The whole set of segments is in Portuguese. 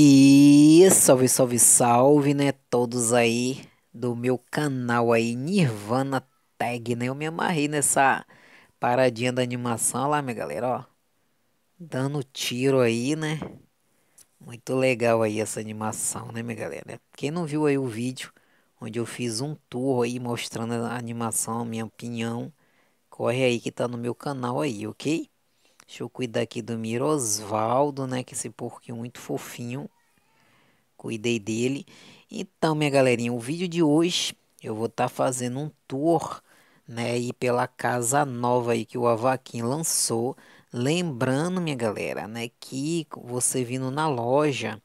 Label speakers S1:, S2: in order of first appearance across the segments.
S1: E salve, salve, salve, né? Todos aí do meu canal aí, Nirvana Tag, né? Eu me amarrei nessa paradinha da animação, lá, minha galera, ó. Dando tiro aí, né? Muito legal aí essa animação, né, minha galera? Quem não viu aí o vídeo onde eu fiz um tour aí mostrando a animação, minha opinião, corre aí que tá no meu canal aí, ok? Deixa eu cuidar aqui do Mirosvaldo, né? Que esse porquinho muito fofinho. Cuidei dele. Então, minha galerinha, o vídeo de hoje eu vou estar tá fazendo um tour, né? E pela casa nova aí que o Avaquim lançou. Lembrando, minha galera, né? Que você vindo na loja,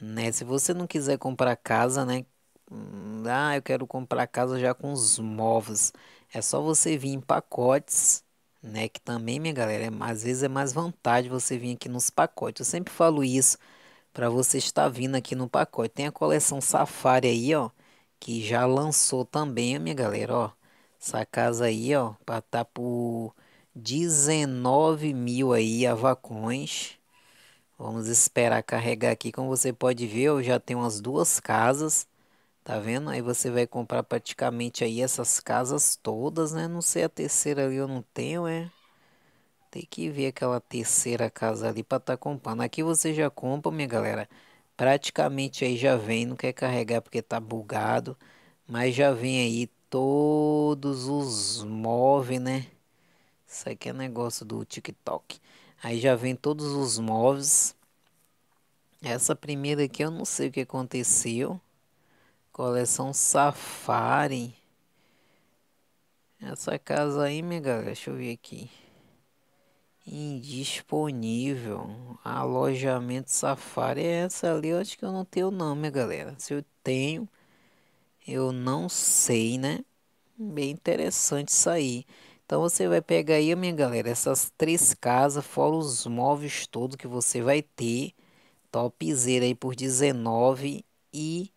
S1: né? Se você não quiser comprar casa, né? Hum, ah, eu quero comprar casa já com os móveis. É só você vir em pacotes, né? Que também, minha galera, é, às vezes é mais vantagem você vir aqui nos pacotes. Eu sempre falo isso para você estar vindo aqui no pacote. Tem a coleção Safari aí, ó, que já lançou também, minha galera, ó. Essa casa aí, ó, para tá por 19 mil aí a vacões. Vamos esperar carregar aqui. Como você pode ver, eu já tenho as duas casas. Tá vendo? Aí você vai comprar praticamente aí essas casas todas, né? Não sei a terceira ali eu não tenho, é. Tem que ver aquela terceira casa ali para estar tá comprando. Aqui você já compra, minha galera. Praticamente aí já vem, não quer carregar porque tá bugado, mas já vem aí todos os móveis, né? Isso aqui é negócio do TikTok. Aí já vem todos os móveis. Essa primeira aqui eu não sei o que aconteceu. Coleção Safari. Essa casa aí, minha galera, deixa eu ver aqui. Indisponível. Alojamento Safari. É, essa ali eu acho que eu não tenho não, minha galera. Se eu tenho, eu não sei, né? Bem interessante isso aí. Então você vai pegar aí, minha galera, essas três casas, fora os móveis todos que você vai ter. Topzera aí por 19 e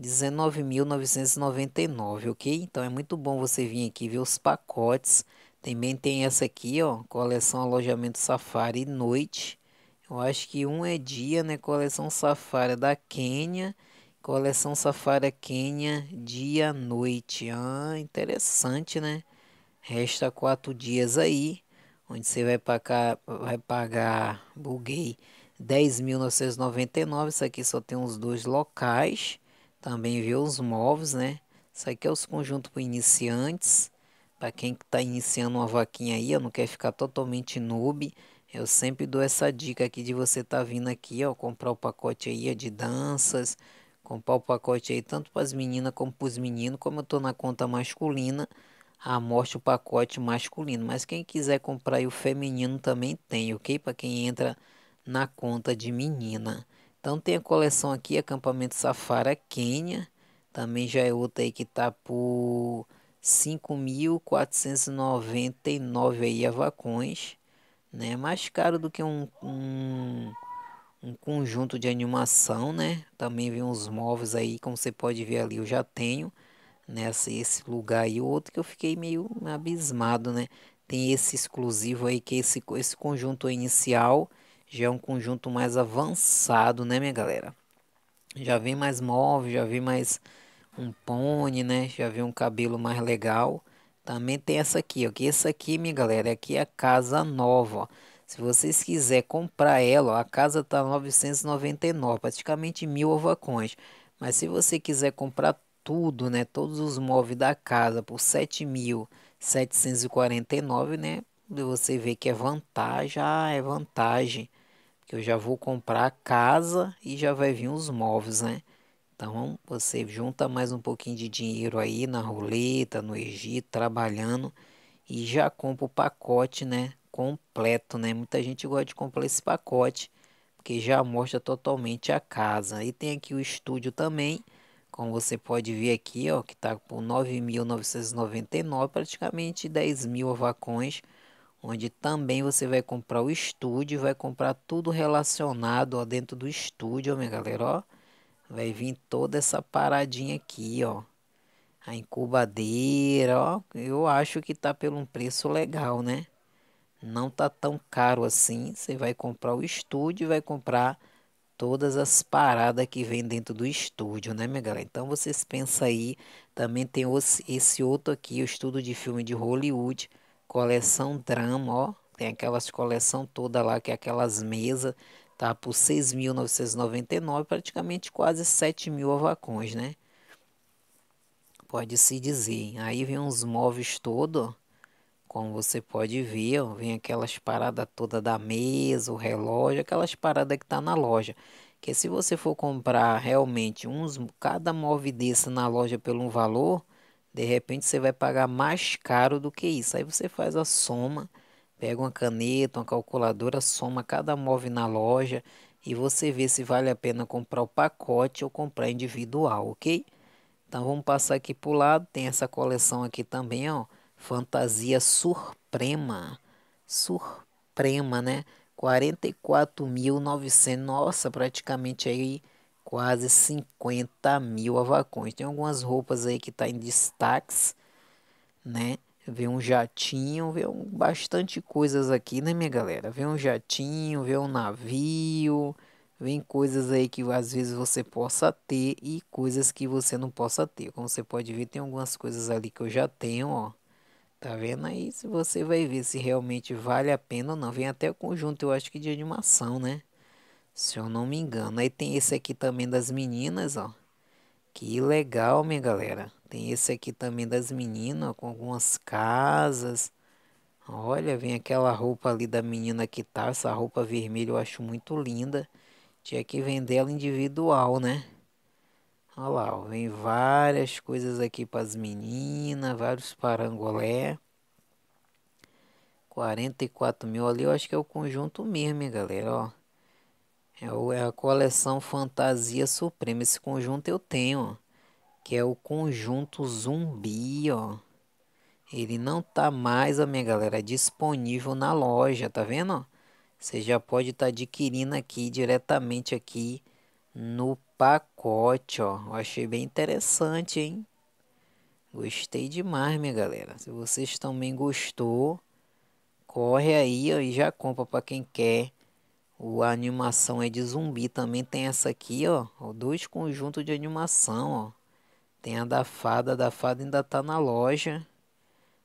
S1: 19.999, ok? Então é muito bom você vir aqui ver os pacotes. Também tem essa aqui, ó, coleção alojamento safari noite. Eu acho que um é dia, né? Coleção safari da Quênia. Coleção Safari Quênia, dia noite. Ah, interessante, né? Resta quatro dias aí, onde você vai pagar, vai pagar buguei 10.999. Isso aqui só tem os dois locais. Também ver os móveis, né? Isso aqui é os conjuntos para iniciantes. Para quem está iniciando uma vaquinha aí, ó, não quer ficar totalmente noob, eu sempre dou essa dica aqui de você estar tá vindo aqui, ó, comprar o pacote aí ó, de danças, comprar o pacote aí tanto para as meninas como para os meninos. Como eu estou na conta masculina, a mostra o pacote masculino. Mas quem quiser comprar o feminino também tem, ok? Para quem entra na conta de menina. Então tem a coleção aqui, acampamento Safara Quênia. Também já é outra aí que tá por 5.499 aí a vacões. Né? Mais caro do que um, um, um, conjunto de animação, né? Também vem uns móveis aí, como você pode ver ali, eu já tenho. Nessa, né? esse lugar e outro que eu fiquei meio abismado, né? Tem esse exclusivo aí, que é esse, esse conjunto inicial já é um conjunto mais avançado, né, minha galera? Já vem mais móvel, já vem mais um pônei, né? Já vem um cabelo mais legal. Também tem essa aqui, ó. Que essa aqui, minha galera, aqui é a casa nova, ó. Se vocês quiserem comprar ela, ó, a casa tá 999, praticamente mil ovacões. Mas se você quiser comprar tudo, né, todos os móveis da casa por 7.749, né, você vê que é vantagem, ah, é vantagem que eu já vou comprar a casa e já vai vir os móveis, né? Então você junta mais um pouquinho de dinheiro aí na roleta, no Egito, trabalhando e já compra o pacote, né? Completo, né? Muita gente gosta de comprar esse pacote porque já mostra totalmente a casa. E tem aqui o estúdio também, como você pode ver aqui, ó, que tá por 9.999, praticamente 10 mil avacões onde também você vai comprar o estúdio, vai comprar tudo relacionado ó, dentro do estúdio, minha galera, ó. Vai vir toda essa paradinha aqui, ó. A incubadeira, ó. Eu acho que tá pelo um preço legal, né? Não tá tão caro assim. Você vai comprar o estúdio, vai comprar todas as paradas que vem dentro do estúdio, né, minha galera? Então vocês pensam aí, também tem esse outro aqui, o estudo de filme de Hollywood Coleção Drama, ó. Tem aquelas coleção toda lá, que é aquelas mesas, tá? Por 6.999, praticamente quase 7 mil avacões, né? Pode-se dizer. Aí vem uns móveis todo, como você pode ver, ó, vem aquelas paradas toda da mesa, o relógio, aquelas paradas que tá na loja. Que se você for comprar realmente uns, cada móvel desse na loja pelo um valor de repente você vai pagar mais caro do que isso. Aí você faz a soma, pega uma caneta, uma calculadora, soma cada móvel na loja e você vê se vale a pena comprar o pacote ou comprar individual, ok? Então vamos passar aqui para o lado, tem essa coleção aqui também, ó, Fantasia Suprema, Suprema, né? 44.900, nossa, praticamente aí quase 50 mil avacões. Tem algumas roupas aí que tá em destaques, né? Vê um jatinho, vê um, bastante coisas aqui, né, minha galera? Vê um jatinho, vê um navio, vem coisas aí que às vezes você possa ter e coisas que você não possa ter. Como você pode ver, tem algumas coisas ali que eu já tenho, ó. Tá vendo aí? Se você vai ver se realmente vale a pena ou não. Vem até o conjunto, eu acho que de animação, né? Se eu não me engano. Aí tem esse aqui também das meninas, ó. Que legal, minha galera. Tem esse aqui também das meninas, ó, com algumas casas. Olha, vem aquela roupa ali da menina que tá. Essa roupa vermelha eu acho muito linda. Tinha que vender ela individual, né? Olha lá, ó, vem várias coisas aqui para as meninas, vários parangolé. 44 mil ali, eu acho que é o conjunto mesmo, hein, galera, ó. É, é a coleção Fantasia Suprema. Esse conjunto eu tenho, que é o conjunto zumbi, ó. Ele não tá mais, ó, minha galera, disponível na loja, tá vendo? Você já pode estar tá adquirindo aqui diretamente aqui no pacote, ó. Eu achei bem interessante, hein? Gostei demais, minha galera. Se vocês também gostou, corre aí ó, e já compra para quem quer o, animação é de zumbi. Também tem essa aqui, ó. Dois conjuntos de animação, ó. Tem a da fada. A da fada ainda tá na loja.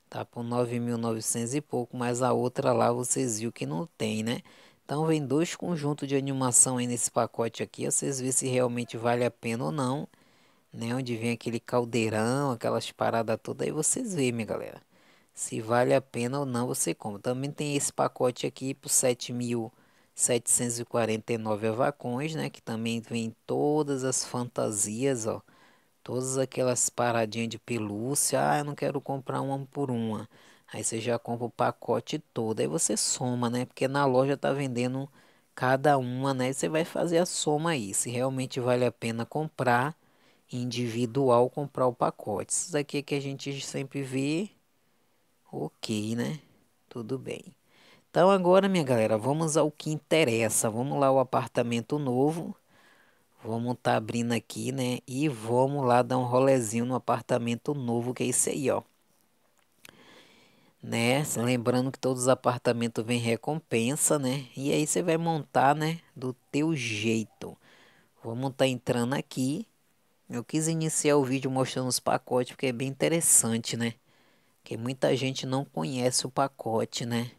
S1: Tá por 9.900 e pouco. Mas a outra lá vocês viram que não tem, né? Então vem dois conjuntos de animação aí nesse pacote aqui. vocês vê se realmente vale a pena ou não. Né? Onde vem aquele caldeirão, aquelas paradas todas. Aí vocês vê, minha galera. Se vale a pena ou não você compra. Também tem esse pacote aqui por 7.000 mil 749 avacões, né? Que também vem todas as fantasias, ó. Todas aquelas paradinhas de pelúcia. Ah, eu não quero comprar uma por uma. Aí você já compra o pacote todo. Aí você soma, né? Porque na loja tá vendendo cada uma, né? E você vai fazer a soma aí. Se realmente vale a pena comprar individual, comprar o pacote. Isso daqui é que a gente sempre vê. Ok, né? Tudo bem. Então agora, minha galera, vamos ao que interessa. Vamos lá o apartamento novo. Vamos tá abrindo aqui, né? E vamos lá dar um rolezinho no apartamento novo, que é esse aí, ó. Né? Lembrando que todos os apartamentos vêm recompensa, né? E aí você vai montar, né? Do teu jeito. Vamos tá entrando aqui. Eu quis iniciar o vídeo mostrando os pacotes, porque é bem interessante, né? Porque muita gente não conhece o pacote, né?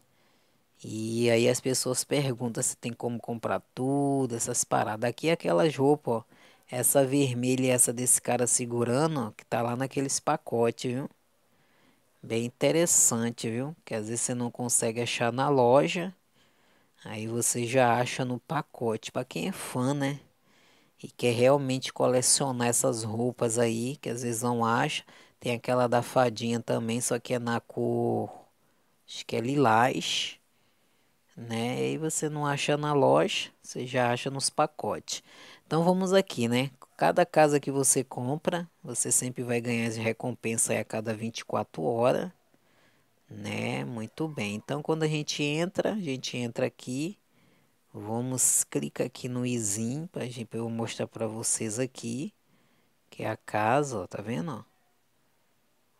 S1: E aí as pessoas perguntam se tem como comprar tudo, essas paradas. Aqui é aquelas roupas, ó. Essa vermelha e essa desse cara segurando, ó, que tá lá naqueles pacotes, viu? Bem interessante, viu? Que às vezes você não consegue achar na loja. Aí você já acha no pacote. Pra quem é fã, né? E quer realmente colecionar essas roupas aí, que às vezes não acha. Tem aquela da fadinha também, só que é na cor... Acho que é lilás né? E você não acha na loja, você já acha nos pacotes. Então vamos aqui, né? Cada casa que você compra, você sempre vai ganhar as recompensas a cada 24 horas, né? Muito bem. Então quando a gente entra, a gente entra aqui. Vamos clicar aqui no izinho para gente eu mostrar para vocês aqui que é a casa, ó, tá vendo?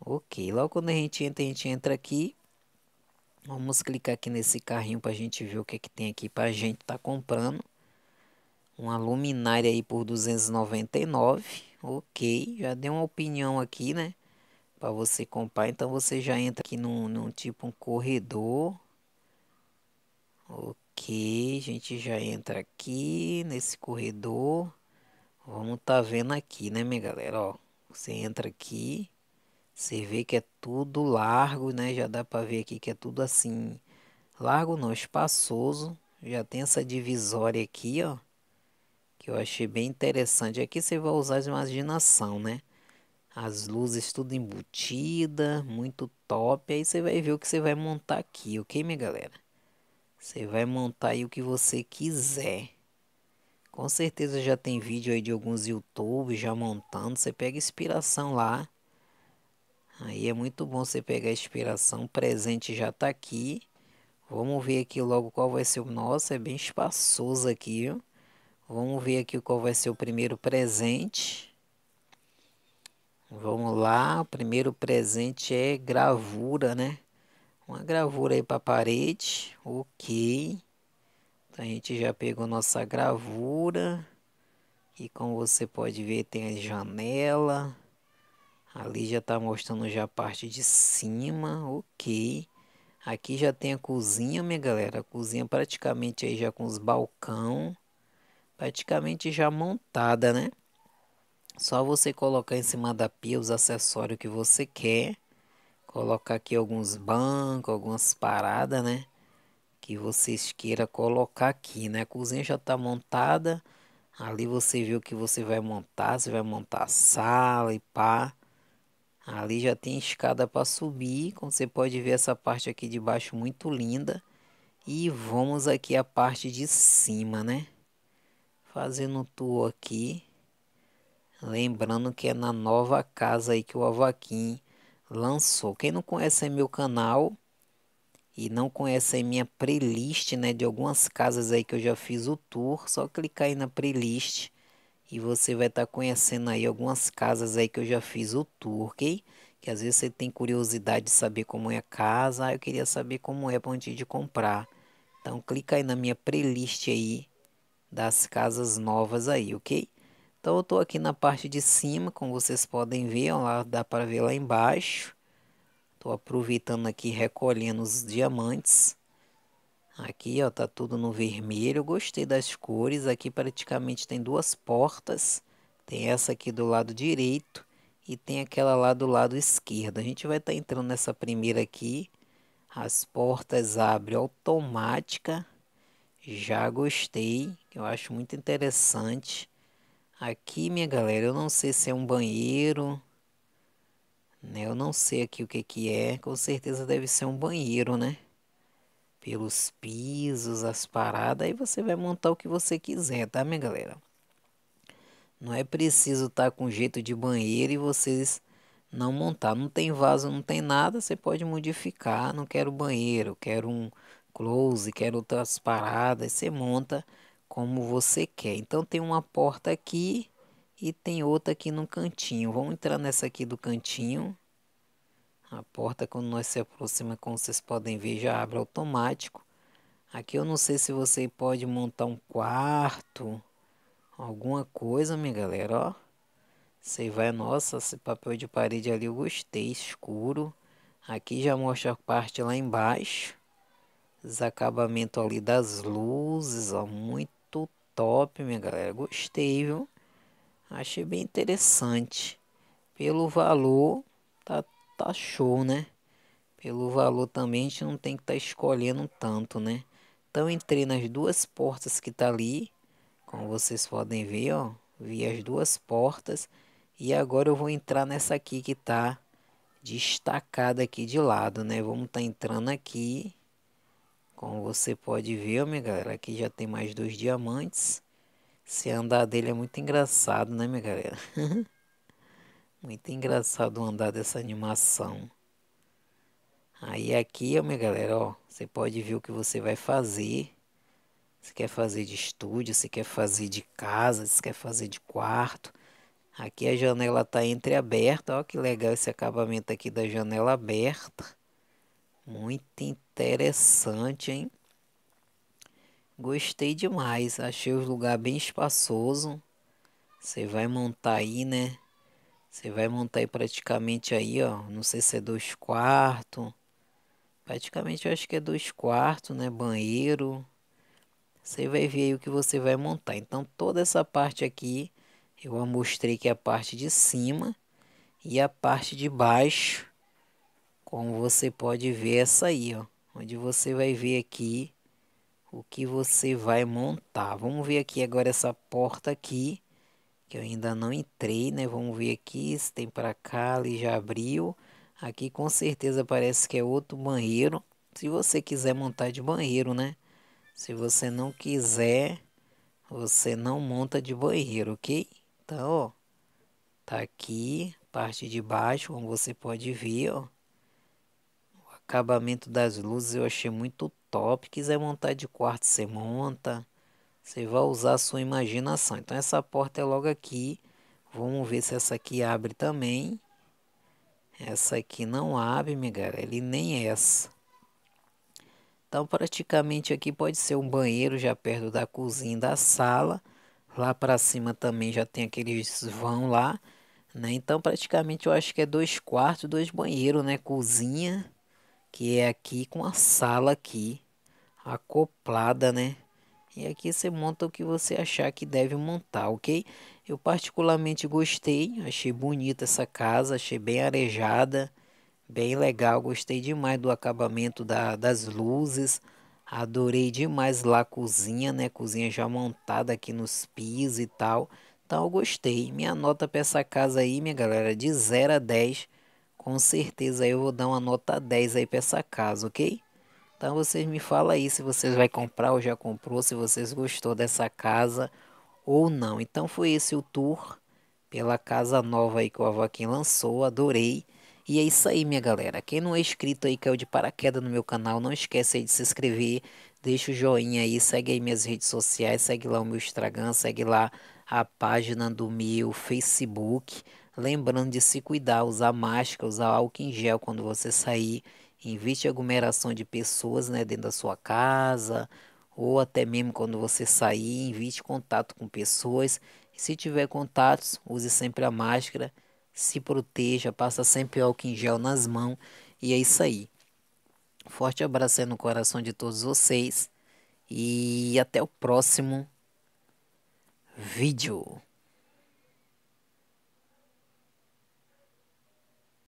S1: Ó? Ok, logo quando a gente entra, a gente entra aqui Vamos clicar aqui nesse carrinho para a gente ver o que, é que tem aqui para a gente estar tá comprando. Uma luminária aí por 299, ok, já deu uma opinião aqui, né, para você comprar, então você já entra aqui num, num tipo um corredor, ok, a gente já entra aqui nesse corredor, vamos tá vendo aqui, né, minha galera, ó, você entra aqui, você vê que é tudo largo, né? Já dá para ver aqui que é tudo assim. Largo não, espaçoso. Já tem essa divisória aqui, ó. Que eu achei bem interessante. Aqui você vai usar a imaginação, né? As luzes tudo embutida, muito top. Aí você vai ver o que você vai montar aqui, ok, minha galera? Você vai montar aí o que você quiser. Com certeza já tem vídeo aí de alguns YouTube já montando. Você pega inspiração lá Aí é muito bom você pegar a inspiração, o presente já está aqui. Vamos ver aqui logo qual vai ser o nosso, é bem espaçoso aqui. Ó. Vamos ver aqui qual vai ser o primeiro presente. Vamos lá, o primeiro presente é gravura, né? Uma gravura aí para parede, ok. Então a gente já pegou nossa gravura. E como você pode ver, tem a janela. Ali já está mostrando já a parte de cima, ok. Aqui já tem a cozinha, minha galera. A cozinha praticamente aí já com os balcão. Praticamente já montada, né? Só você colocar em cima da pia os acessórios que você quer. Colocar aqui alguns bancos, algumas paradas, né? Que vocês queiram colocar aqui, né? A cozinha já está montada. Ali você viu o que você vai montar. Você vai montar a sala e pá. Ali já tem escada para subir, como você pode ver essa parte aqui de baixo muito linda. E vamos aqui a parte de cima, né? Fazendo um tour aqui. Lembrando que é na nova casa aí que o Avaquim lançou. Quem não conhece meu canal e não conhece a minha playlist, né? De algumas casas aí que eu já fiz o tour. Só clicar aí na playlist e você vai estar tá conhecendo aí algumas casas aí que eu já fiz o tour, ok? Que às vezes você tem curiosidade de saber como é a casa, ah, eu queria saber como é para onde de comprar. Então clica aí na minha playlist aí das casas novas aí, ok? Então eu tô aqui na parte de cima, como vocês podem ver, ó, lá dá para ver lá embaixo. Tô aproveitando aqui recolhendo os diamantes. Aqui, ó, tá tudo no vermelho. Eu gostei das cores. Aqui praticamente tem duas portas. Tem essa aqui do lado direito e tem aquela lá do lado esquerdo. A gente vai estar tá entrando nessa primeira aqui. As portas abrem automática. Já gostei, eu acho muito interessante. Aqui, minha galera, eu não sei se é um banheiro, né? Eu não sei aqui o que que é, com certeza deve ser um banheiro, né? pelos pisos, as paradas, aí você vai montar o que você quiser, tá, minha galera? Não é preciso estar tá com jeito de banheiro e vocês não montar. Não tem vaso, não tem nada, você pode modificar. Não quero banheiro, quero um close, quero outras paradas. Você monta como você quer. Então tem uma porta aqui e tem outra aqui no cantinho. Vamos entrar nessa aqui do cantinho a porta, quando nós se aproxima, como vocês podem ver, já abre automático. Aqui eu não sei se você pode montar um quarto, alguma coisa, minha galera, ó. Você vai, nossa, esse papel de parede ali eu gostei, escuro. Aqui já mostra a parte lá embaixo. Desacabamento ali das luzes, ó, muito top, minha galera. Gostei, viu? Achei bem interessante. Pelo valor, tá tá show, né? Pelo valor também a gente não tem que estar tá escolhendo tanto, né? Então entrei nas duas portas que tá ali, como vocês podem ver, ó. Vi as duas portas e agora eu vou entrar nessa aqui que tá destacada aqui de lado, né? Vamos tá entrando aqui. Como você pode ver, minha galera, aqui já tem mais dois diamantes. Se andar dele é muito engraçado, né, minha galera? Muito engraçado o andar dessa animação. Aí aqui, ó, minha galera, ó, você pode ver o que você vai fazer. Se quer fazer de estúdio, se quer fazer de casa, se quer fazer de quarto. Aqui a janela tá entreaberta, ó que legal esse acabamento aqui da janela aberta. Muito interessante, hein? Gostei demais, achei o lugar bem espaçoso. Você vai montar aí, né? Você vai montar aí praticamente aí, ó. Não sei se é dois quartos. Praticamente eu acho que é dois quartos, né? Banheiro. Você vai ver aí o que você vai montar. Então toda essa parte aqui eu mostrei que é a parte de cima e a parte de baixo. Como você pode ver essa aí, ó. Onde você vai ver aqui o que você vai montar. Vamos ver aqui agora essa porta aqui que eu ainda não entrei, né? Vamos ver aqui se tem para cá, ali já abriu. Aqui com certeza parece que é outro banheiro. Se você quiser montar de banheiro, né? Se você não quiser, você não monta de banheiro, ok? Então, ó, tá aqui, parte de baixo, como você pode ver, ó. O acabamento das luzes eu achei muito top. Quiser montar de quarto, você monta. Você vai usar a sua imaginação. Então essa porta é logo aqui. Vamos ver se essa aqui abre também. Essa aqui não abre, minha galera, e nem é essa. Então praticamente aqui pode ser um banheiro já perto da cozinha da sala. Lá para cima também já tem aqueles vão lá. Né? Então praticamente eu acho que é dois quartos, dois banheiros, né? Cozinha, que é aqui com a sala aqui acoplada, né? E aqui você monta o que você achar que deve montar, ok? Eu particularmente gostei, achei bonita essa casa, achei bem arejada, bem legal, gostei demais do acabamento da, das luzes, adorei demais lá a cozinha, né? Cozinha já montada aqui nos pisos e tal. Então eu gostei. Minha nota para essa casa aí, minha galera, é de 0 a 10. Com certeza eu vou dar uma nota 10 aí para essa casa, ok? Então vocês me falam aí se vocês vai comprar ou já comprou, se vocês gostou dessa casa ou não. Então foi esse o tour pela casa nova aí que o Avaquim lançou, adorei. E é isso aí, minha galera. Quem não é inscrito aí, caiu é de paraquedas no meu canal, não esquece aí de se inscrever, deixa o joinha aí, segue aí minhas redes sociais, segue lá o meu Instagram, segue lá a página do meu Facebook. Lembrando de se cuidar, usar máscara, usar álcool em gel quando você sair Invite aglomeração de pessoas né, dentro da sua casa, ou até mesmo quando você sair, invite contato com pessoas. Se tiver contatos, use sempre a máscara, se proteja, passa sempre álcool em gel nas mãos e é isso aí. Forte abraço aí no coração de todos vocês e até o próximo vídeo.